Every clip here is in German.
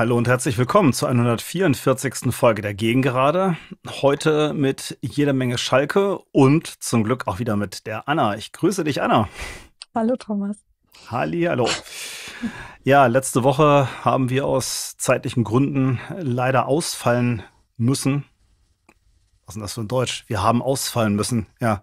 Hallo und herzlich willkommen zur 144. Folge der Gegengerade. Heute mit jeder Menge Schalke und zum Glück auch wieder mit der Anna. Ich grüße dich, Anna. Hallo, Thomas. Halli, hallo. Ja, letzte Woche haben wir aus zeitlichen Gründen leider ausfallen müssen. Was ist denn das für ein Deutsch? Wir haben ausfallen müssen, ja.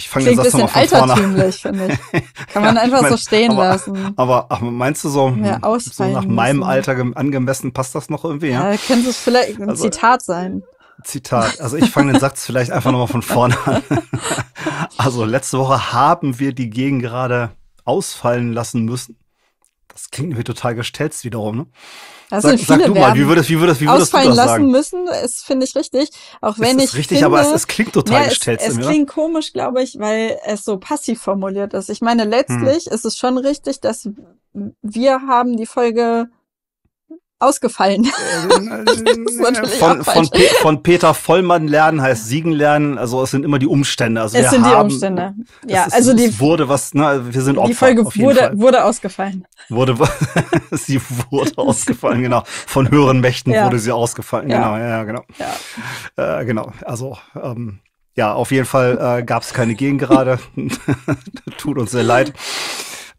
Ich fange den Satz nochmal von vorne an. finde ich. Kann man ja, einfach mein, so stehen aber, lassen. Aber, aber meinst du so, ja, hm, so nach müssen. meinem Alter angemessen passt das noch irgendwie? Ja, ja könnte es vielleicht ein also, Zitat sein. Zitat. Also ich fange den Satz vielleicht einfach nochmal von vorne an. also letzte Woche haben wir die Gegend gerade ausfallen lassen müssen. Das klingt irgendwie total gestelzt wiederum. Ne? Also sag, sag du mal, wie würdest, wie würdest, wie würdest du das lassen sagen? müssen, ist finde ich richtig. Auch wenn es ist ich richtig, finde, aber es, es, klingt total ja, gestelzt. Es, es ne? klingt komisch, glaube ich, weil es so passiv formuliert ist. Ich meine, hm. letztlich hm. ist es schon richtig, dass wir haben die Folge ausgefallen. Äh, von, von, Pe von, Peter Vollmann lernen heißt Siegen lernen. Also es sind immer die Umstände. Also es sind haben, die Umstände. Ja, ist, also die wurde was. Ne, wir sind Opfer. Die Folge wurde, Fall. wurde ausgefallen. Wurde sie wurde ausgefallen. Genau. Von höheren Mächten ja. wurde sie ausgefallen. Ja. Genau. Ja, genau. Ja. Äh, genau. Also ähm, ja, auf jeden Fall äh, gab es keine Gegengerade. Tut uns sehr leid.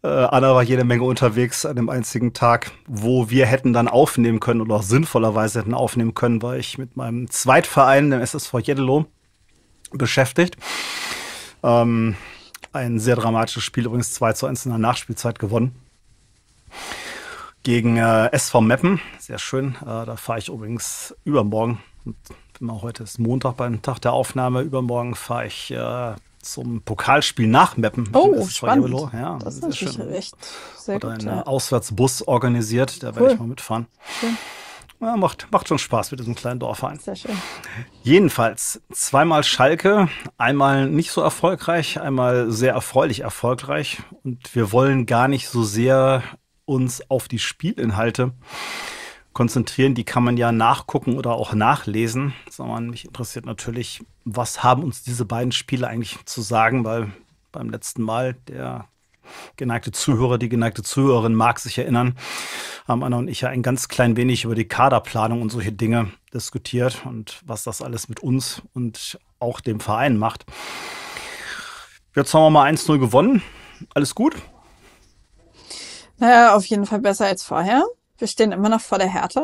Äh, Anna war jede Menge unterwegs an dem einzigen Tag, wo wir hätten dann aufnehmen können oder auch sinnvollerweise hätten aufnehmen können, war ich mit meinem Zweitverein, dem SSV Jeddelo, beschäftigt. Ähm, ein sehr dramatisches Spiel, übrigens 2 zu 1 in der Nachspielzeit gewonnen. Gegen äh, SV Meppen, sehr schön. Äh, da fahre ich übrigens übermorgen. Und, heute ist Montag beim Tag der Aufnahme. Übermorgen fahre ich äh, zum Pokalspiel nachmappen. Meppen. Oh, spannend. Ja, das, das ist sehr schön. echt sehr Oder gut. einen ja. Auswärtsbus organisiert, da cool. werde ich mal mitfahren. Schön. Ja, macht, macht schon Spaß mit diesem kleinen Dorfverein. Sehr schön. Jedenfalls, zweimal Schalke, einmal nicht so erfolgreich, einmal sehr erfreulich erfolgreich. Und wir wollen gar nicht so sehr uns auf die Spielinhalte konzentrieren. Die kann man ja nachgucken oder auch nachlesen. Sondern mich interessiert natürlich, was haben uns diese beiden Spiele eigentlich zu sagen, weil beim letzten Mal der geneigte Zuhörer, die geneigte Zuhörerin mag sich erinnern, haben Anna und ich ja ein ganz klein wenig über die Kaderplanung und solche Dinge diskutiert und was das alles mit uns und auch dem Verein macht. Jetzt haben wir mal 1-0 gewonnen. Alles gut? Naja, auf jeden Fall besser als vorher. Wir stehen immer noch vor der Härte.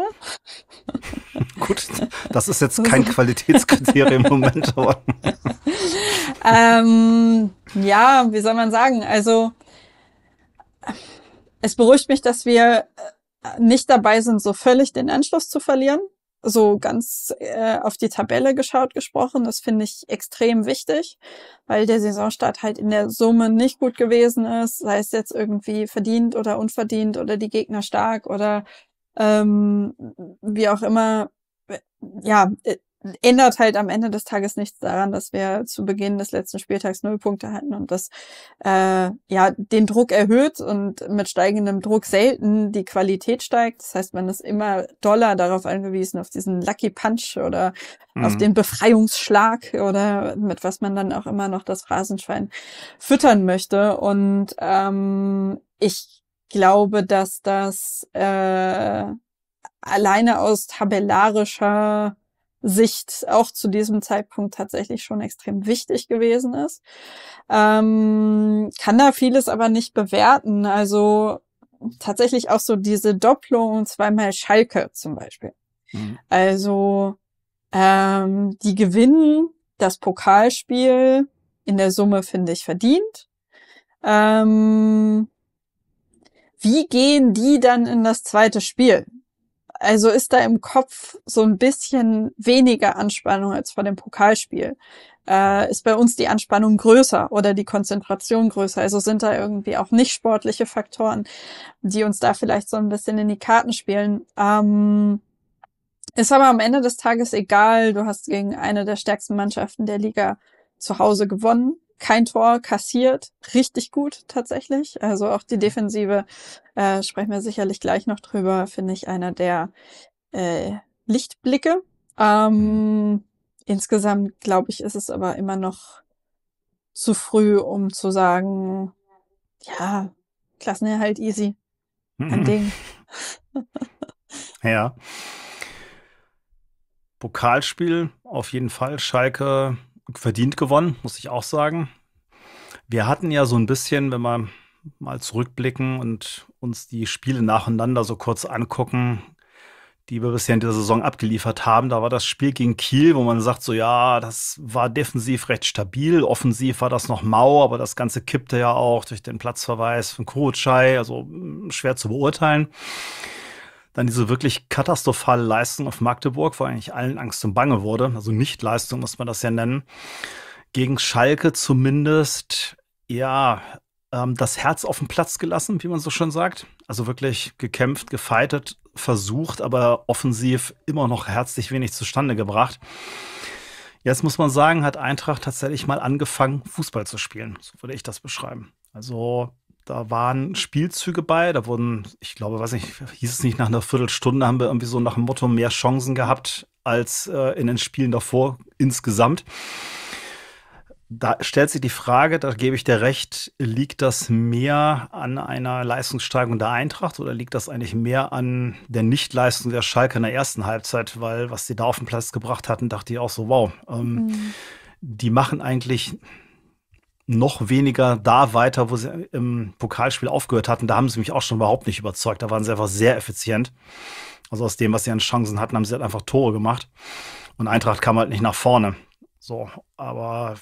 Gut, das ist jetzt kein Qualitätskriterium im Moment. Aber. ähm, ja, wie soll man sagen? Also es beruhigt mich, dass wir äh, nicht dabei sind, so völlig den Anschluss zu verlieren so ganz äh, auf die Tabelle geschaut gesprochen. Das finde ich extrem wichtig, weil der Saisonstart halt in der Summe nicht gut gewesen ist, sei es jetzt irgendwie verdient oder unverdient oder die Gegner stark oder ähm, wie auch immer. Äh, ja, äh, ändert halt am Ende des Tages nichts daran, dass wir zu Beginn des letzten Spieltags null Punkte hatten und das äh, ja den Druck erhöht und mit steigendem Druck selten die Qualität steigt. Das heißt, man ist immer doller darauf angewiesen, auf diesen Lucky Punch oder mhm. auf den Befreiungsschlag oder mit was man dann auch immer noch das Rasenschwein füttern möchte. Und ähm, ich glaube, dass das äh, alleine aus tabellarischer Sicht auch zu diesem Zeitpunkt tatsächlich schon extrem wichtig gewesen ist. Ähm, kann da vieles aber nicht bewerten. Also tatsächlich auch so diese Doppelung zweimal Schalke zum Beispiel. Mhm. Also ähm, die gewinnen das Pokalspiel in der Summe, finde ich, verdient. Ähm, wie gehen die dann in das zweite Spiel? Also ist da im Kopf so ein bisschen weniger Anspannung als vor dem Pokalspiel. Äh, ist bei uns die Anspannung größer oder die Konzentration größer. Also sind da irgendwie auch nicht sportliche Faktoren, die uns da vielleicht so ein bisschen in die Karten spielen. Ähm, ist aber am Ende des Tages egal. Du hast gegen eine der stärksten Mannschaften der Liga zu Hause gewonnen kein Tor kassiert, richtig gut tatsächlich. Also auch die Defensive, äh, sprechen wir sicherlich gleich noch drüber, finde ich einer der äh, Lichtblicke. Ähm, mhm. insgesamt glaube ich, ist es aber immer noch zu früh, um zu sagen, ja, Klassenerhalt easy. Ein mhm. Ding. ja. Pokalspiel auf jeden Fall. Schalke verdient gewonnen, muss ich auch sagen. Wir hatten ja so ein bisschen, wenn wir mal zurückblicken und uns die Spiele nacheinander so kurz angucken, die wir bisher in dieser Saison abgeliefert haben. Da war das Spiel gegen Kiel, wo man sagt, so ja, das war defensiv recht stabil, offensiv war das noch mau, aber das Ganze kippte ja auch durch den Platzverweis von Kurutschei, also hm, schwer zu beurteilen dann diese wirklich katastrophale Leistung auf Magdeburg, wo eigentlich allen Angst und Bange wurde, also Nichtleistung muss man das ja nennen, gegen Schalke zumindest, ja, ähm, das Herz auf den Platz gelassen, wie man so schön sagt. Also wirklich gekämpft, gefeitet, versucht, aber offensiv immer noch herzlich wenig zustande gebracht. Jetzt muss man sagen, hat Eintracht tatsächlich mal angefangen, Fußball zu spielen. So würde ich das beschreiben. Also da waren Spielzüge bei, da wurden, ich glaube, weiß nicht, hieß es nicht, nach einer Viertelstunde haben wir irgendwie so nach dem Motto mehr Chancen gehabt als äh, in den Spielen davor insgesamt. Da stellt sich die Frage, da gebe ich dir recht, liegt das mehr an einer Leistungssteigerung der Eintracht oder liegt das eigentlich mehr an der Nichtleistung der Schalke in der ersten Halbzeit? Weil was die da auf den Platz gebracht hatten, dachte ich auch so, wow, ähm, mhm. die machen eigentlich noch weniger da weiter, wo sie äh, im Pokalspiel aufgehört hatten. Da haben sie mich auch schon überhaupt nicht überzeugt. Da waren sie einfach sehr effizient. Also aus dem, was sie an Chancen hatten, haben sie halt einfach Tore gemacht. Und Eintracht kam halt nicht nach vorne. So, aber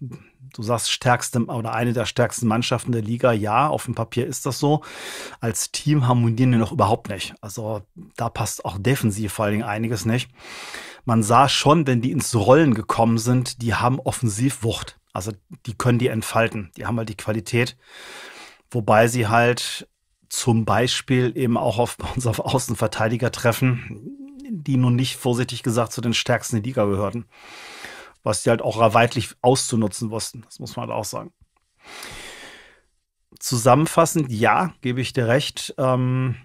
du sagst stärkste oder eine der stärksten Mannschaften der Liga, ja, auf dem Papier ist das so. Als Team harmonieren wir noch überhaupt nicht. Also da passt auch defensiv vor allen Dingen einiges nicht. Man sah schon, wenn die ins Rollen gekommen sind, die haben Offensivwucht. Also die können die entfalten, die haben halt die Qualität, wobei sie halt zum Beispiel eben auch auf, bei uns auf Außenverteidiger treffen, die nun nicht vorsichtig gesagt zu den stärksten Liga gehörten, was die halt auch weitlich auszunutzen wussten, das muss man halt auch sagen. Zusammenfassend, ja, gebe ich dir recht. Ähm,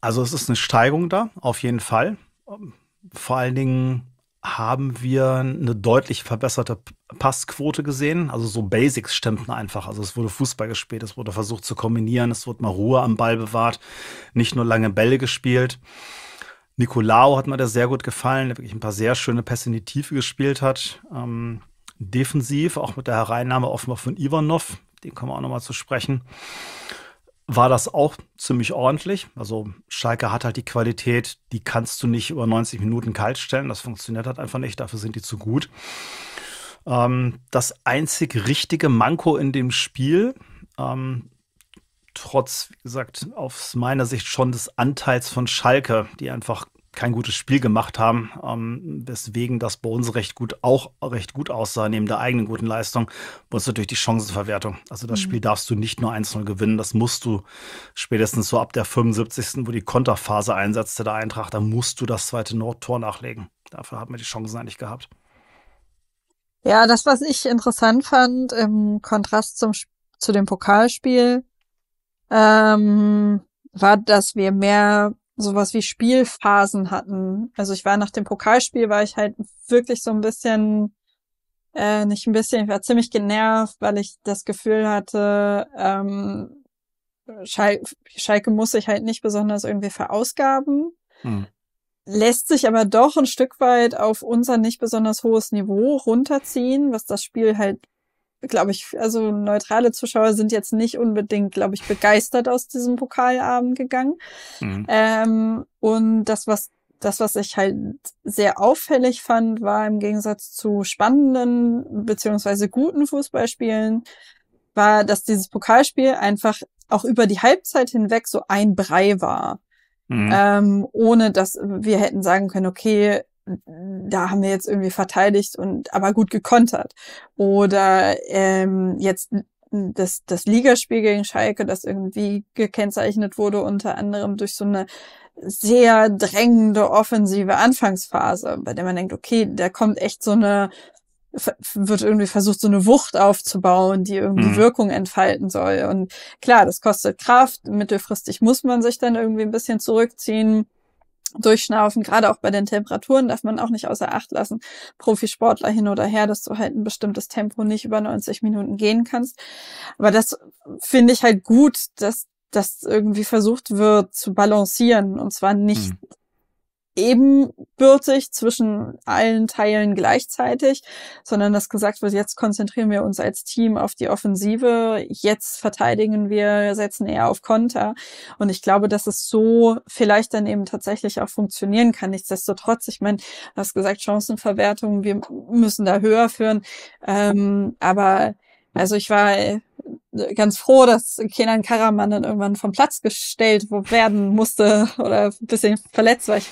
also es ist eine Steigung da, auf jeden Fall. Ähm, vor allen Dingen haben wir eine deutlich verbesserte Passquote gesehen. Also so Basics stimmten einfach. Also es wurde Fußball gespielt, es wurde versucht zu kombinieren, es wurde mal Ruhe am Ball bewahrt, nicht nur lange Bälle gespielt. Nicolao hat mir da sehr gut gefallen, der wirklich ein paar sehr schöne Pässe in die Tiefe gespielt hat. Ähm, defensiv, auch mit der Hereinnahme offenbar von Ivanov, den kommen wir auch nochmal zu sprechen, war das auch ziemlich ordentlich. Also Schalke hat halt die Qualität, die kannst du nicht über 90 Minuten kaltstellen. Das funktioniert halt einfach nicht, dafür sind die zu gut. Ähm, das einzig richtige Manko in dem Spiel, ähm, trotz, wie gesagt, aus meiner Sicht schon des Anteils von Schalke, die einfach kein gutes Spiel gemacht haben, ähm, weswegen das bei uns recht gut auch recht gut aussah, neben der eigenen guten Leistung, war es natürlich die Chancenverwertung. Also das mhm. Spiel darfst du nicht nur 1-0 gewinnen, das musst du spätestens so ab der 75. wo die Konterphase einsetzte der Eintracht, da musst du das zweite Nordtor nachlegen. Dafür hat man die Chancen eigentlich gehabt. Ja, das, was ich interessant fand, im Kontrast zum, zu dem Pokalspiel, ähm, war, dass wir mehr sowas wie Spielphasen hatten. Also ich war nach dem Pokalspiel, war ich halt wirklich so ein bisschen, äh, nicht ein bisschen, ich war ziemlich genervt, weil ich das Gefühl hatte, ähm, Schal Schalke muss sich halt nicht besonders irgendwie verausgaben. Hm lässt sich aber doch ein Stück weit auf unser nicht besonders hohes Niveau runterziehen, was das Spiel halt, glaube ich, also neutrale Zuschauer sind jetzt nicht unbedingt, glaube ich, begeistert aus diesem Pokalabend gegangen. Mhm. Ähm, und das, was das, was ich halt sehr auffällig fand, war im Gegensatz zu spannenden beziehungsweise guten Fußballspielen, war, dass dieses Pokalspiel einfach auch über die Halbzeit hinweg so ein Brei war. Mhm. Ähm, ohne dass wir hätten sagen können, okay, da haben wir jetzt irgendwie verteidigt und aber gut gekontert. Oder ähm, jetzt das, das Ligaspiel gegen Schalke, das irgendwie gekennzeichnet wurde, unter anderem durch so eine sehr drängende offensive Anfangsphase, bei der man denkt, okay, da kommt echt so eine wird irgendwie versucht, so eine Wucht aufzubauen, die irgendwie mhm. Wirkung entfalten soll. Und klar, das kostet Kraft. Mittelfristig muss man sich dann irgendwie ein bisschen zurückziehen, durchschnaufen. Gerade auch bei den Temperaturen darf man auch nicht außer Acht lassen. Profisportler hin oder her, dass du halt ein bestimmtes Tempo nicht über 90 Minuten gehen kannst. Aber das finde ich halt gut, dass das irgendwie versucht wird zu balancieren und zwar nicht mhm ebenbürtig zwischen allen Teilen gleichzeitig, sondern dass gesagt wird, jetzt konzentrieren wir uns als Team auf die Offensive, jetzt verteidigen wir, setzen eher auf Konter. Und ich glaube, dass es so vielleicht dann eben tatsächlich auch funktionieren kann. Nichtsdestotrotz, ich meine, du hast gesagt, Chancenverwertung, wir müssen da höher führen. Ähm, aber also ich war äh, ganz froh, dass Kenan Karaman dann irgendwann vom Platz gestellt werden musste oder ein bisschen verletzt war. Ich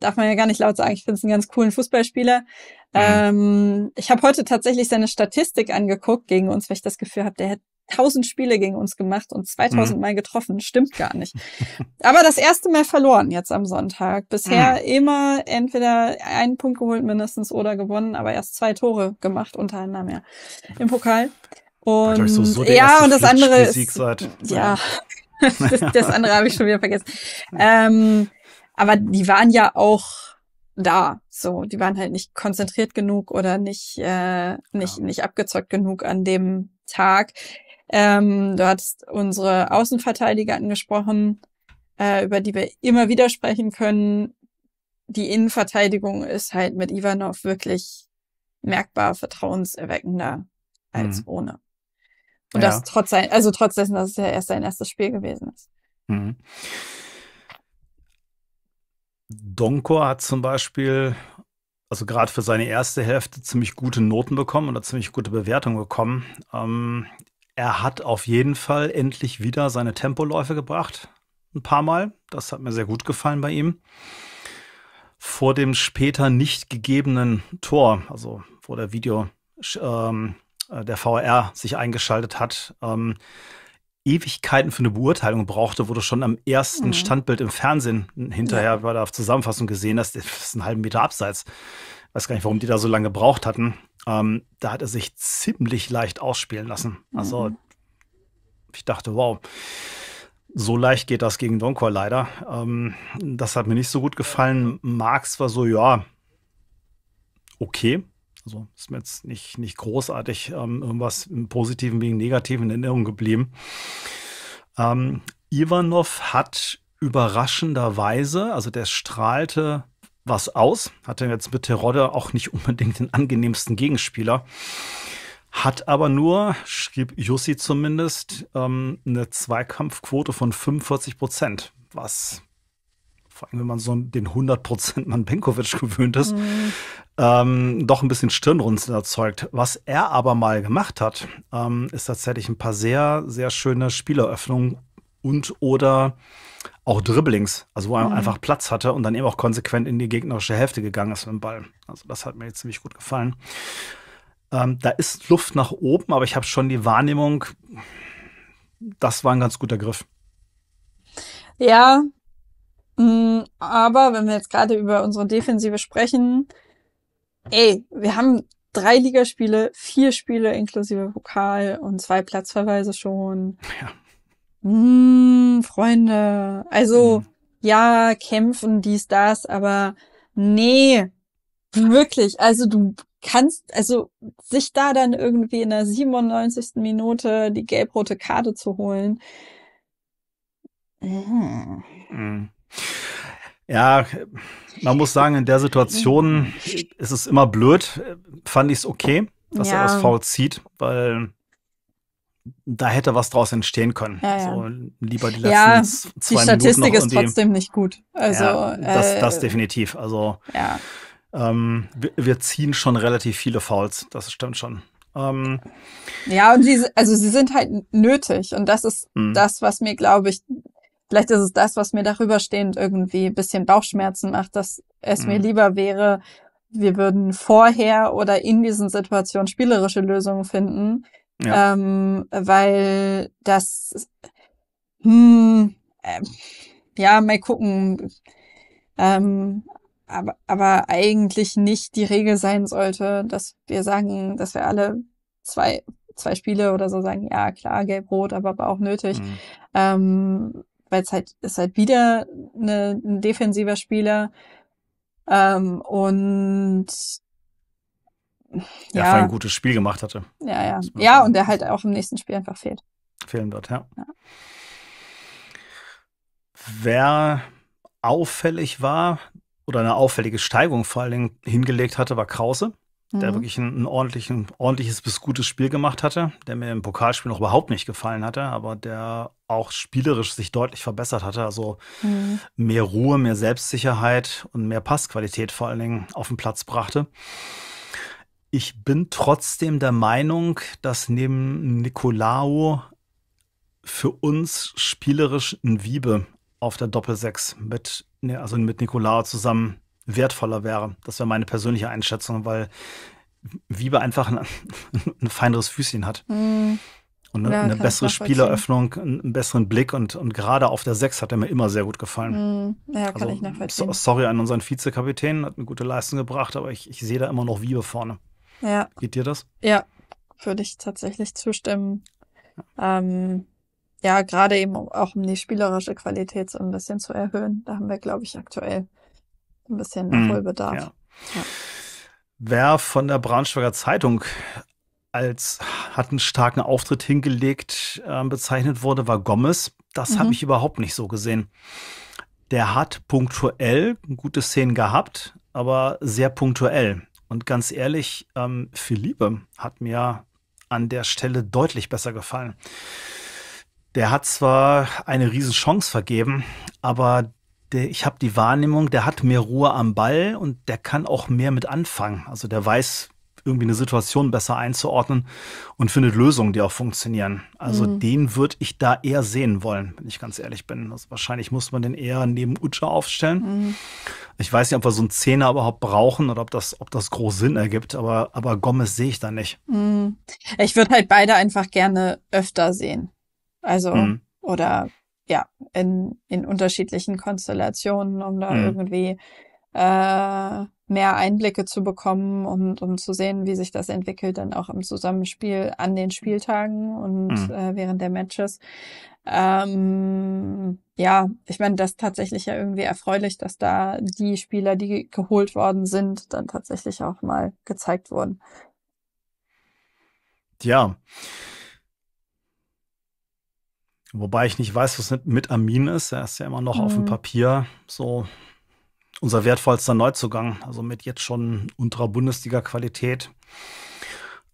darf man ja gar nicht laut sagen, ich finde es einen ganz coolen Fußballspieler. Mhm. Ähm, ich habe heute tatsächlich seine Statistik angeguckt gegen uns, weil ich das Gefühl habe, der hätte tausend Spiele gegen uns gemacht und 2000 mhm. Mal getroffen. Stimmt gar nicht. Aber das erste Mal verloren jetzt am Sonntag. Bisher mhm. immer entweder einen Punkt geholt mindestens oder gewonnen, aber erst zwei Tore gemacht, unter anderem ja, im Pokal. Und so, so ja, und das andere ist, ja, das, das, andere habe ich schon wieder vergessen. Ähm, aber die waren ja auch da. So, die waren halt nicht konzentriert genug oder nicht, äh, nicht, ja. nicht abgezockt genug an dem Tag. Ähm, du hattest unsere Außenverteidiger angesprochen, äh, über die wir immer wieder sprechen können. Die Innenverteidigung ist halt mit Ivanov wirklich merkbar vertrauenserweckender als mhm. ohne. Und ja. das trotz sein, also trotz dessen, dass es ja erst sein erstes Spiel gewesen ist. Mhm. Donkor hat zum Beispiel, also gerade für seine erste Hälfte, ziemlich gute Noten bekommen oder ziemlich gute Bewertungen bekommen. Ähm, er hat auf jeden Fall endlich wieder seine Tempoläufe gebracht. Ein paar Mal. Das hat mir sehr gut gefallen bei ihm. Vor dem später nicht gegebenen Tor, also wo der Video ähm, äh, der VR sich eingeschaltet hat, ähm, Ewigkeiten für eine Beurteilung brauchte, wurde schon am ersten mhm. Standbild im Fernsehen hinterher bei der Zusammenfassung gesehen, dass das ist einen halben Meter abseits. Ich weiß gar nicht, warum die da so lange gebraucht hatten. Ähm, da hat er sich ziemlich leicht ausspielen lassen. Also mhm. ich dachte, wow, so leicht geht das gegen Donkor leider. Ähm, das hat mir nicht so gut gefallen. Marx war so, ja, okay. Also ist mir jetzt nicht, nicht großartig ähm, irgendwas im Positiven wegen Negativen in Erinnerung geblieben. Ähm, Ivanov hat überraschenderweise, also der strahlte was aus, hatte jetzt mit Terodde auch nicht unbedingt den angenehmsten Gegenspieler, hat aber nur, schrieb Jussi zumindest, ähm, eine Zweikampfquote von 45 Prozent, was vor allem wenn man so den 100% Mann Benkovic gewöhnt ist, mhm. ähm, doch ein bisschen Stirnrunzeln erzeugt. Was er aber mal gemacht hat, ähm, ist tatsächlich ein paar sehr, sehr schöne Spieleröffnungen und oder auch Dribblings, also wo er mhm. einfach Platz hatte und dann eben auch konsequent in die gegnerische Hälfte gegangen ist mit dem Ball. Also das hat mir jetzt ziemlich gut gefallen. Ähm, da ist Luft nach oben, aber ich habe schon die Wahrnehmung, das war ein ganz guter Griff. Ja, Mm, aber wenn wir jetzt gerade über unsere Defensive sprechen, ey, wir haben drei Ligaspiele, vier Spiele inklusive Pokal und zwei Platzverweise schon. Ja. Mmh, Freunde. Also, mhm. ja, kämpfen, dies, das, aber nee, wirklich. Also du kannst, also sich da dann irgendwie in der 97. Minute die gelb-rote Karte zu holen. Mmh. Mhm. Mm. mhm. Ja, man muss sagen, in der Situation ist es immer blöd. Fand ich es okay, dass ja. er das Foul zieht, weil da hätte was draus entstehen können. Ja, ja. So, also lieber die letzten ja, zwei die Statistik Minuten noch ist die, trotzdem nicht gut. Also ja, das, äh, definitiv. Also ja. ähm, wir, wir, ziehen schon relativ viele Fouls. Das stimmt schon. Ähm, ja, und die, also sie sind halt nötig und das ist mh. das, was mir glaube ich vielleicht ist es das, was mir darüber stehend irgendwie ein bisschen Bauchschmerzen macht, dass es mhm. mir lieber wäre, wir würden vorher oder in diesen Situationen spielerische Lösungen finden, ja. ähm, weil das, hm, äh, ja, mal gucken, ähm, aber, aber eigentlich nicht die Regel sein sollte, dass wir sagen, dass wir alle zwei, zwei Spiele oder so sagen, ja, klar, gelb-rot, aber, aber auch nötig. Mhm. Ähm, weil es halt ist halt wieder eine, ein defensiver Spieler ähm, und ja, ja ein gutes Spiel gemacht hatte. Ja, ja. Ja, und der halt auch im nächsten Spiel einfach fehlt. Fehlen wird, ja. ja. Wer auffällig war oder eine auffällige Steigung vor allen Dingen hingelegt hatte, war Krause der mhm. wirklich ein, ein, ordentliches bis gutes Spiel gemacht hatte, der mir im Pokalspiel noch überhaupt nicht gefallen hatte, aber der auch spielerisch sich deutlich verbessert hatte. Also mhm. mehr Ruhe, mehr Selbstsicherheit und mehr Passqualität vor allen Dingen auf den Platz brachte. Ich bin trotzdem der Meinung, dass neben Nicolao für uns spielerisch ein Wiebe auf der Doppelsechs mit, ne, also mit Nicolao zusammen wertvoller wäre. Das wäre meine persönliche Einschätzung, weil Wiebe einfach ein, ein feineres Füßchen hat. Mhm. Und eine, ja, eine bessere Spieleröffnung, einen besseren Blick und, und gerade auf der 6 hat er mir immer sehr gut gefallen. Mhm. Ja, kann also, ich nachvollziehen. So, sorry an unseren Vizekapitän, hat eine gute Leistung gebracht, aber ich, ich sehe da immer noch Wiebe vorne. Ja. Geht dir das? Ja, würde ich tatsächlich zustimmen. Ja. Ähm, ja, gerade eben auch um die spielerische Qualität so ein bisschen zu erhöhen. Da haben wir, glaube ich, aktuell ein bisschen Nachholbedarf. Mhm, ja. Ja. Wer von der Braunschweiger Zeitung als hat einen starken Auftritt hingelegt äh, bezeichnet wurde, war Gomez. Das mhm. habe ich überhaupt nicht so gesehen. Der hat punktuell gute Szenen gehabt, aber sehr punktuell. Und ganz ehrlich, ähm, Philippe hat mir an der Stelle deutlich besser gefallen. Der hat zwar eine Riesenchance vergeben, aber der, ich habe die Wahrnehmung, der hat mehr Ruhe am Ball und der kann auch mehr mit anfangen. Also der weiß irgendwie eine Situation besser einzuordnen und findet Lösungen, die auch funktionieren. Also mhm. den würde ich da eher sehen wollen, wenn ich ganz ehrlich bin. Also wahrscheinlich muss man den eher neben Utscha aufstellen. Mhm. Ich weiß nicht, ob wir so einen Zehner überhaupt brauchen oder ob das, ob das groß Sinn ergibt, aber, aber Gomez sehe ich da nicht. Mhm. Ich würde halt beide einfach gerne öfter sehen. Also, mhm. oder ja, in, in unterschiedlichen Konstellationen, um da mhm. irgendwie äh, mehr Einblicke zu bekommen und um zu sehen, wie sich das entwickelt, dann auch im Zusammenspiel an den Spieltagen und mhm. äh, während der Matches. Ähm, ja, ich meine, das ist tatsächlich ja irgendwie erfreulich, dass da die Spieler, die geholt worden sind, dann tatsächlich auch mal gezeigt wurden. Tja. Wobei ich nicht weiß, was mit Amin ist. Er ist ja immer noch mhm. auf dem mhm. Papier so unser wertvollster Neuzugang. Also mit jetzt schon unterer Bundesliga-Qualität.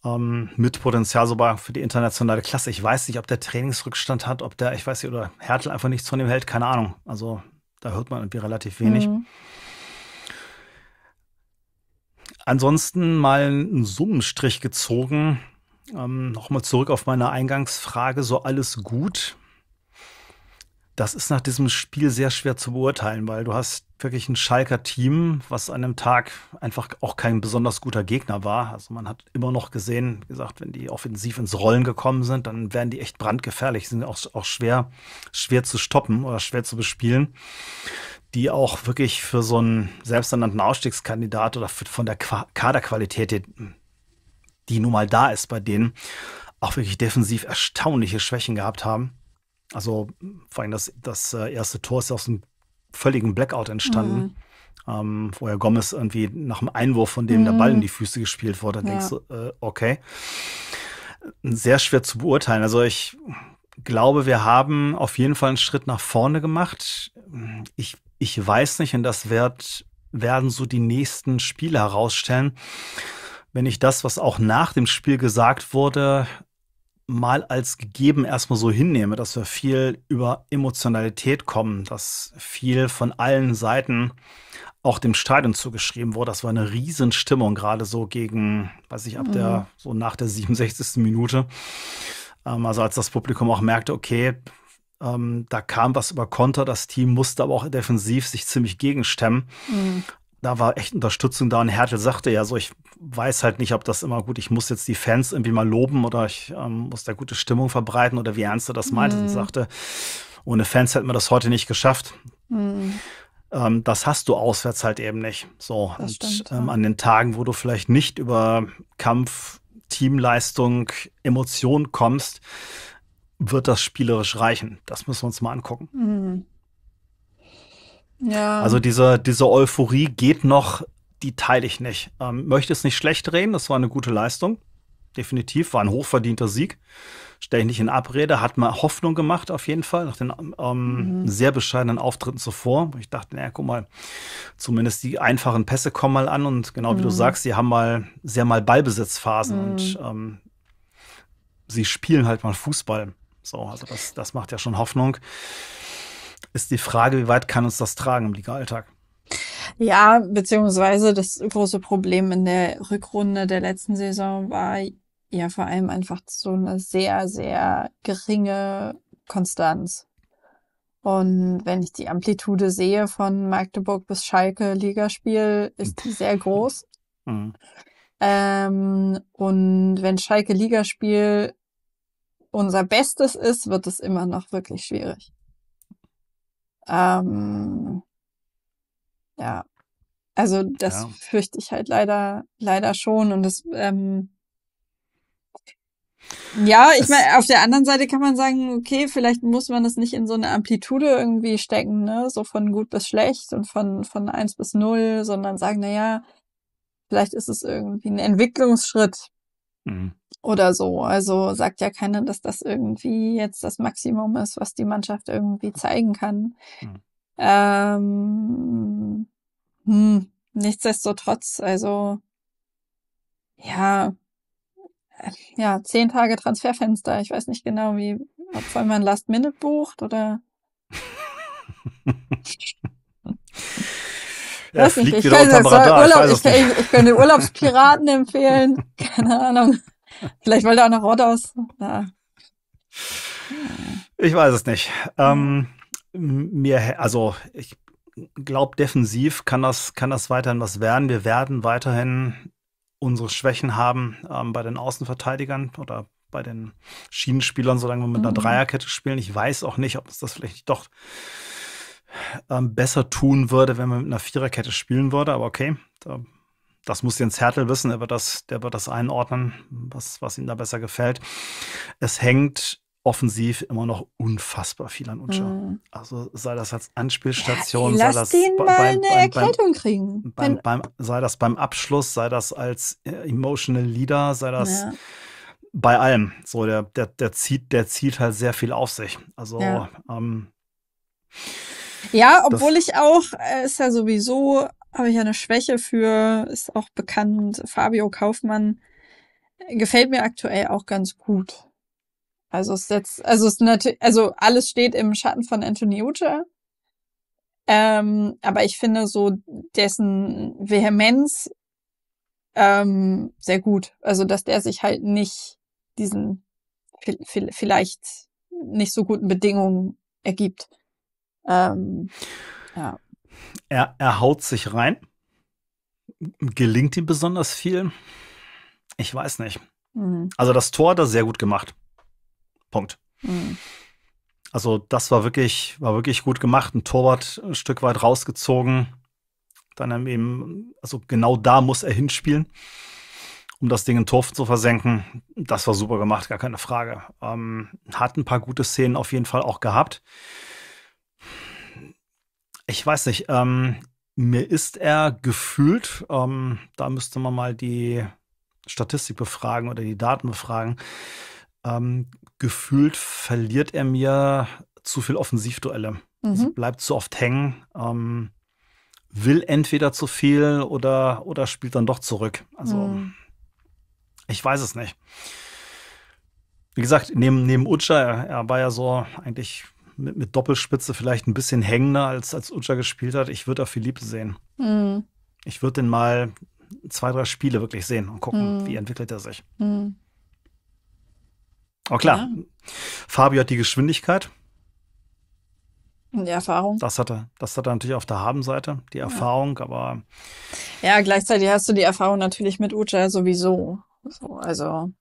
Ähm, mit Potenzial sogar für die internationale Klasse. Ich weiß nicht, ob der Trainingsrückstand hat, ob der, ich weiß nicht, oder Hertel einfach nichts von ihm hält. Keine Ahnung. Also da hört man irgendwie relativ wenig. Mhm. Ansonsten mal einen Summenstrich gezogen. Ähm, Nochmal zurück auf meine Eingangsfrage, so alles gut. Das ist nach diesem Spiel sehr schwer zu beurteilen, weil du hast wirklich ein Schalker Team, was an einem Tag einfach auch kein besonders guter Gegner war. Also man hat immer noch gesehen, wie gesagt, wenn die offensiv ins Rollen gekommen sind, dann wären die echt brandgefährlich, sind auch, auch schwer, schwer zu stoppen oder schwer zu bespielen, die auch wirklich für so einen selbsternannten Ausstiegskandidat oder von der Qua Kaderqualität, die, die nun mal da ist bei denen, auch wirklich defensiv erstaunliche Schwächen gehabt haben. Also vor allem das, das äh, erste Tor ist ja aus einem völligen Blackout entstanden. Mhm. Ähm, vorher Gomez irgendwie nach einem Einwurf, von dem mhm. der Ball mhm. in die Füße gespielt wurde, dann ja. denkst du, äh, okay. Sehr schwer zu beurteilen. Also ich glaube, wir haben auf jeden Fall einen Schritt nach vorne gemacht. Ich, ich weiß nicht, und das wird, werden so die nächsten Spiele herausstellen. Wenn ich das, was auch nach dem Spiel gesagt wurde, mal als gegeben erstmal so hinnehme, dass wir viel über Emotionalität kommen, dass viel von allen Seiten auch dem Stadion zugeschrieben wurde. Das war eine Riesenstimmung, gerade so gegen, weiß ich, ab mhm. der, so nach der 67. Minute. Ähm, also als das Publikum auch merkte, okay, ähm, da kam was über Konter, das Team musste aber auch defensiv sich ziemlich gegenstemmen. Mhm da war echt Unterstützung da und Hertel sagte ja so, ich weiß halt nicht, ob das immer gut, ich muss jetzt die Fans irgendwie mal loben oder ich ähm, muss da gute Stimmung verbreiten oder wie ernst er das meinte mhm. und sagte, ohne Fans hätten wir das heute nicht geschafft. Mhm. Ähm, das hast du auswärts halt eben nicht. So, das und stimmt, ähm, ja. an den Tagen, wo du vielleicht nicht über Kampf, Teamleistung, Emotion kommst, wird das spielerisch reichen. Das müssen wir uns mal angucken. Mhm. Ja. Also diese, diese Euphorie geht noch, die teile ich nicht. Ähm, möchte es nicht schlecht reden, das war eine gute Leistung. Definitiv, war ein hochverdienter Sieg. Stelle ich nicht in Abrede, hat mal Hoffnung gemacht auf jeden Fall, nach den ähm, mhm. sehr bescheidenen Auftritten zuvor. Ich dachte, naja, guck mal, zumindest die einfachen Pässe kommen mal an und genau wie du mhm. sagst, sie haben mal, sehr mal Ballbesitzphasen mhm. und ähm, sie spielen halt mal Fußball. So, also das, das macht ja schon Hoffnung ist die Frage, wie weit kann uns das tragen im Liga-Alltag? Ja, beziehungsweise das große Problem in der Rückrunde der letzten Saison war ja vor allem einfach so eine sehr, sehr geringe Konstanz. Und wenn ich die Amplitude sehe von Magdeburg bis Schalke Ligaspiel, ist die sehr groß. Mhm. Ähm, und wenn Schalke Ligaspiel unser Bestes ist, wird es immer noch wirklich schwierig. Ähm, ja, also das ja. fürchte ich halt leider, leider schon. Und das, ähm, ja, ich meine, auf der anderen Seite kann man sagen, okay, vielleicht muss man das nicht in so eine Amplitude irgendwie stecken, ne? So von gut bis schlecht und von, von eins bis null, sondern sagen, na ja, vielleicht ist es irgendwie ein Entwicklungsschritt, Mhm. Oder so. Also sagt ja keiner, dass das irgendwie jetzt das Maximum ist, was die Mannschaft irgendwie zeigen kann. Mhm. Ähm, hm, nichtsdestotrotz, also ja, äh, ja, zehn Tage Transferfenster. Ich weiß nicht genau, wie, ob voll man Last Minute bucht oder. weiß nicht, ich kann, das Urlaub, ich, kann, ich, ich könnte Urlaubspiraten empfehlen. Keine Ahnung. Vielleicht wollte er auch nach Rodos. Ja. Ich weiß es nicht. Ähm, mir, also ich glaube, defensiv kann das, kann das weiterhin was werden. Wir werden weiterhin unsere Schwächen haben ähm, bei den Außenverteidigern oder bei den Schienenspielern, solange wir mit einer mhm. Dreierkette spielen. Ich weiß auch nicht, ob es das vielleicht doch ähm, besser tun würde, wenn man mit einer Viererkette spielen würde. Aber okay, da, das muss Jens Hertel wissen. Er wird das, der wird das einordnen, was, was ihm da besser gefällt. Es hängt offensiv immer noch unfassbar viel an Utscha. Mhm. Also sei das als Anspielstation, ja, sei das bei, beim, beim, kriegen. Beim, beim, sei das beim Abschluss, sei das als äh, emotional Leader, sei das ja. bei allem. So der, der, der zieht, der zieht halt sehr viel auf sich. Also ja. ähm, ja, obwohl das, ich auch, äh, ist ja sowieso, habe ich ja eine Schwäche für, ist auch bekannt, Fabio Kaufmann äh, gefällt mir aktuell auch ganz gut. Also es jetzt, also es natürlich, also alles steht im Schatten von Anthony Ucha. Ähm, aber ich finde so dessen Vehemenz ähm, sehr gut. Also dass der sich halt nicht diesen vielleicht nicht so guten Bedingungen ergibt. Ähm, ja. er, er haut sich rein. Gelingt ihm besonders viel? Ich weiß nicht. Mhm. Also das Tor hat er sehr gut gemacht. Punkt. Mhm. Also das war wirklich, war wirklich gut gemacht. Ein Torwart ein Stück weit rausgezogen. Dann eben, also genau da muss er hinspielen, um das Ding in Torf zu versenken. Das war super gemacht, gar keine Frage. Ähm, hat ein paar gute Szenen auf jeden Fall auch gehabt. Ich weiß nicht, ähm, mir ist er gefühlt, ähm, da müsste man mal die Statistik befragen oder die Daten befragen, ähm, gefühlt verliert er mir zu viel Offensivduelle. Also mhm. bleibt zu oft hängen, ähm, will entweder zu viel oder, oder spielt dann doch zurück. Also mhm. ich weiß es nicht. Wie gesagt, neben, neben Utscha, er, er war ja so eigentlich mit, mit Doppelspitze vielleicht ein bisschen hängender als, als Ucha gespielt hat. Ich würde da Philipp sehen. Mhm. Ich würde den mal zwei, drei Spiele wirklich sehen und gucken, mhm. wie entwickelt er sich. Mhm. Oh klar, ja. Fabio hat die Geschwindigkeit. Die Erfahrung. Das hat er, das hat er natürlich auf der Habenseite, die ja. Erfahrung, aber. Ja, gleichzeitig hast du die Erfahrung natürlich mit Uca sowieso. So, also,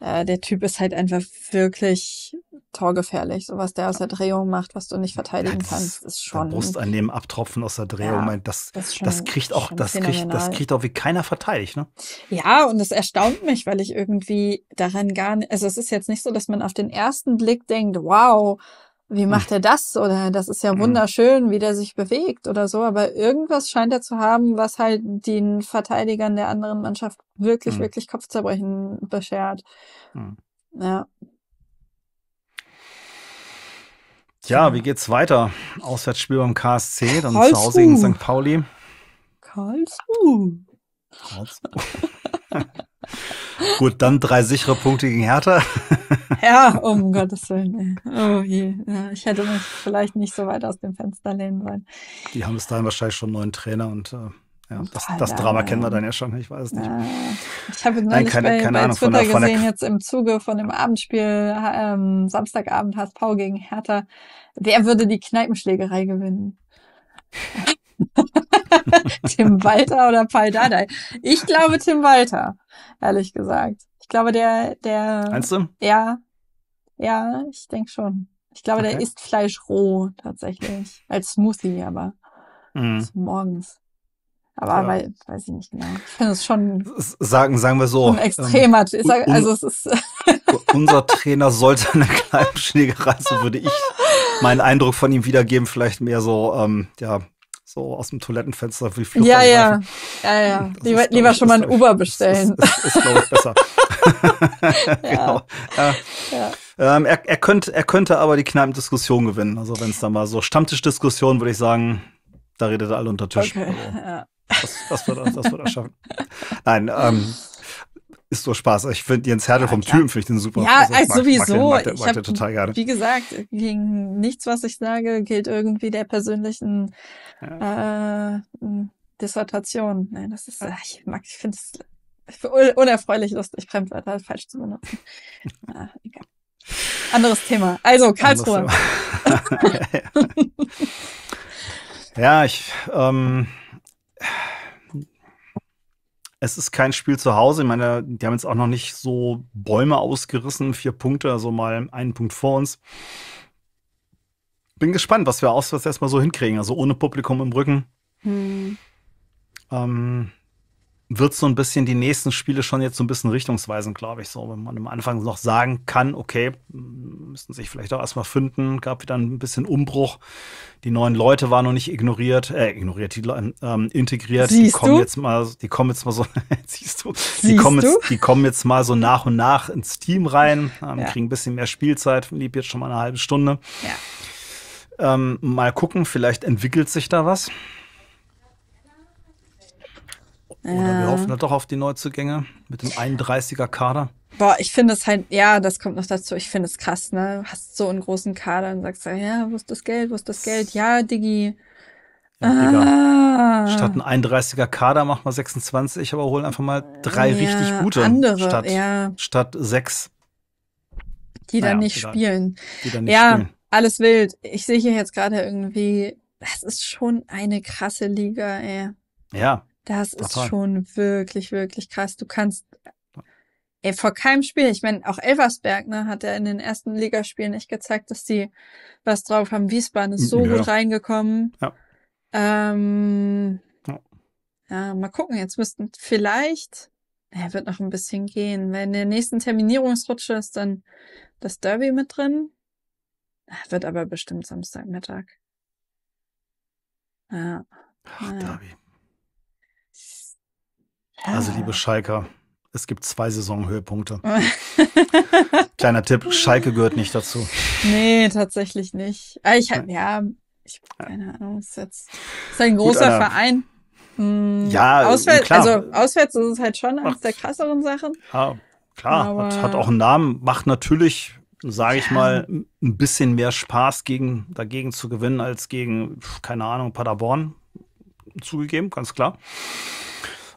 äh, der Typ ist halt einfach wirklich torgefährlich. So was der aus der Drehung macht, was du nicht verteidigen ja, kannst, ist schon. Der Brust annehmen, abtropfen aus der Drehung, ja, mein, das, das, schon, kriegt auch, das kriegt, das kriegt auch wie keiner verteidigt, ne? Ja, und das erstaunt mich, weil ich irgendwie darin gar nicht, also es ist jetzt nicht so, dass man auf den ersten Blick denkt, wow, wie hm. macht hm. er das? Oder das ist ja hm. wunderschön, hm. wie der sich bewegt oder so, aber irgendwas scheint er zu haben, was halt den Verteidigern der anderen Mannschaft wirklich, hm. wirklich Kopfzerbrechen beschert. Hm. Ja, Ja, wie geht's weiter? Auswärtsspiel beim KSC, dann Karlsruhe. zu Hause gegen St. Pauli. Karlsruhe. Karlsruhe. Gut, dann drei sichere Punkte gegen Hertha. ja, um Gottes Willen. Ey. Oh je. ich hätte mich vielleicht nicht so weit aus dem Fenster lehnen wollen. Die haben bis dahin wahrscheinlich schon einen neuen Trainer und äh, ja, das, das Drama kennen wir dann ja schon, ich weiß nicht. Ich habe neulich Nein, keine, keine bei, Ahnung, bei Twitter von der, von der gesehen, jetzt im Zuge von dem Abendspiel, ähm, Samstagabend HSV gegen Hertha, wer würde die Kneipenschlägerei gewinnen? Tim Walter oder Paul Dardai? Ich glaube Tim Walter, ehrlich gesagt. Ich glaube, der, der. Meinst du? Ja. Ja, ich denke schon. Ich glaube, okay. der isst Fleisch roh tatsächlich. Als Smoothie, aber mhm. morgens. Aber ja. weil, weiß ich nicht genau. Ich finde es schon. Sagen, sagen wir so. Ein extremer. Ähm, sag, also es ist unser Trainer sollte eine Kleinschlägerei, so würde ich meinen Eindruck von ihm wiedergeben. Vielleicht mehr so, ähm, ja, so aus dem Toilettenfenster wie Fluch Ja, ja. ja, ja. Das lieber, ist, lieber schon mal ein Uber bestellen. Ist, ist, ist, ist glaube ich, besser. genau. Ja. Ja. Ähm, er, er, könnte, er könnte aber die Kneipendiskussion gewinnen. Also wenn es da mal so Stammtischdiskussion, würde ich sagen, da redet er alle unter Tisch. Okay. Also. Ja das, das, wird, das wird er schaffen. Nein, ähm, ist so Spaß. Ich finde Jens Herde ja, vom klar. Typen finde ich den super. Ja, also, also mag, sowieso. Mag den, mag den, ich hab, total gerne. Wie gesagt, gegen nichts, was ich sage, gilt irgendwie der persönlichen ja. äh, Dissertation. Nein, das ist, äh, ich mag, ich finde es unerfreulich lustig, Fremdwörter falsch zu benutzen. ah, egal. Anderes Thema. Also Karlsruhe. ja, ich. Ähm, es ist kein Spiel zu Hause. Ich meine, die haben jetzt auch noch nicht so Bäume ausgerissen, vier Punkte, also mal einen Punkt vor uns. Bin gespannt, was wir auswärts erstmal so hinkriegen, also ohne Publikum im Rücken. Hm. Ähm, wird so ein bisschen die nächsten Spiele schon jetzt so ein bisschen richtungsweisend, glaube ich, so, wenn man am Anfang noch sagen kann, okay, mm, müssten sich vielleicht auch erstmal finden, gab wieder ein bisschen Umbruch, die neuen Leute waren noch nicht ignoriert, äh, ignoriert, die ähm, ähm integriert, siehst die kommen du? jetzt mal, die kommen jetzt mal so, siehst du, siehst die kommen jetzt, die kommen jetzt mal so nach und nach ins Team rein, ähm, ja. kriegen ein bisschen mehr Spielzeit, lieb jetzt schon mal eine halbe Stunde. Ja. Ähm, mal gucken, vielleicht entwickelt sich da was. Oder wir hoffen doch auf die Neuzugänge mit dem 31er Kader. Boah, ich finde es halt, ja, das kommt noch dazu. Ich finde es krass, ne? Du hast so einen großen Kader und sagst, ja, wo ist das Geld, wo ist das Geld? Ja, Diggi. Ja, ah. Statt ein 31er Kader macht man 26, aber holen einfach mal drei ja, richtig gute andere, statt, ja. statt sechs. Die naja, dann nicht egal. spielen. Die dann nicht ja, spielen. alles wild. Ich sehe hier jetzt gerade irgendwie, das ist schon eine krasse Liga, ey. Ja, das Total. ist schon wirklich, wirklich krass. Du kannst ey, vor keinem Spiel, ich meine, auch Elversberg ne, hat ja in den ersten Ligaspielen nicht gezeigt, dass die was drauf haben. Wiesbaden ist so ja. gut reingekommen. Ja. Ähm, ja. ja. mal gucken, jetzt müssten vielleicht, er wird noch ein bisschen gehen. Wenn in der nächsten Terminierungsrutsche ist dann das Derby mit drin. Ah, wird aber bestimmt Samstagmittag. Ja. Ach, naja. Derby. Also, ah. liebe Schalker, es gibt zwei Saisonhöhepunkte. Kleiner Tipp, Schalke gehört nicht dazu. Nee, tatsächlich nicht. Ah, ich, hab, ja, ich keine Ahnung, ist jetzt ist ein großer Gut, Verein. Mhm, ja, äh, auswärts, klar. also auswärts ist es halt schon eines der krasseren Sachen. Ja, klar, hat, hat auch einen Namen, macht natürlich, sage ich mal, ein bisschen mehr Spaß gegen, dagegen zu gewinnen als gegen, keine Ahnung, Paderborn. Zugegeben, ganz klar.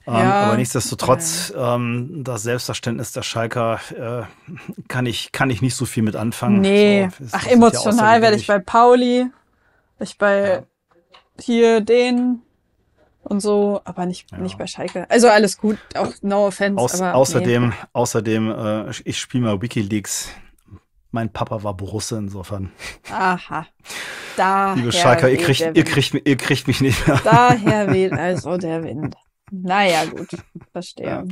Ähm, ja. aber nichtsdestotrotz, ja. ähm, das Selbstverständnis der Schalker äh, kann, ich, kann ich nicht so viel mit anfangen. Nee, so, ach, emotional werde ich bei Pauli, ich bei hier den und so, aber nicht, ja. nicht bei Schalke. Also alles gut, auch no offense. Aus, aber außerdem, nee. außerdem, äh, ich spiele mal Wikileaks. Mein Papa war Borusse insofern. Aha. Da. Liebe Schalker, ihr kriegt, ihr, kriegt, ihr kriegt mich nicht mehr. Daher weht also der Wind. Naja, gut, verstehe. Ja.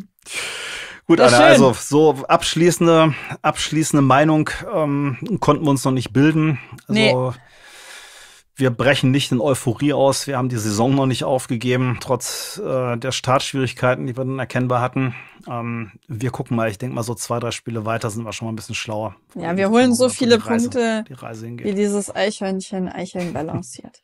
Gut, Anna, also so abschließende, abschließende Meinung ähm, konnten wir uns noch nicht bilden. Also, nee. Wir brechen nicht in Euphorie aus. Wir haben die Saison noch nicht aufgegeben, trotz äh, der Startschwierigkeiten, die wir dann erkennbar hatten. Ähm, wir gucken mal, ich denke mal, so zwei, drei Spiele weiter sind wir schon mal ein bisschen schlauer. Ja, wir holen so viele Reise, Punkte, die wie dieses Eichhörnchen Eichhörn balanciert.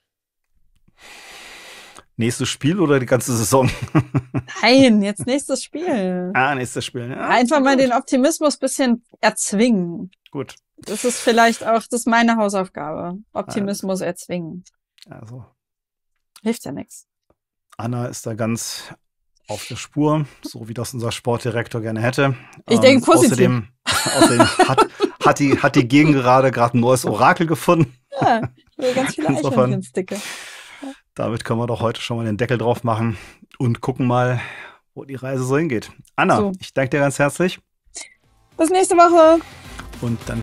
Nächstes Spiel oder die ganze Saison? Nein, jetzt nächstes Spiel. Ah, nächstes Spiel. Ja, Einfach mal gut. den Optimismus ein bisschen erzwingen. Gut. Das ist vielleicht auch, das ist meine Hausaufgabe. Optimismus also. erzwingen. Also. Hilft ja nichts. Anna ist da ganz auf der Spur, so wie das unser Sportdirektor gerne hätte. Ich ähm, denke positiv. Außerdem, außerdem hat, hat, die, hat die Gegengerade gerade ein neues Orakel gefunden. Ja, ich will ganz viele eichhörnchen sticke damit können wir doch heute schon mal den Deckel drauf machen und gucken mal, wo die Reise so hingeht. Anna, so. ich danke dir ganz herzlich. Bis nächste Woche. Und dann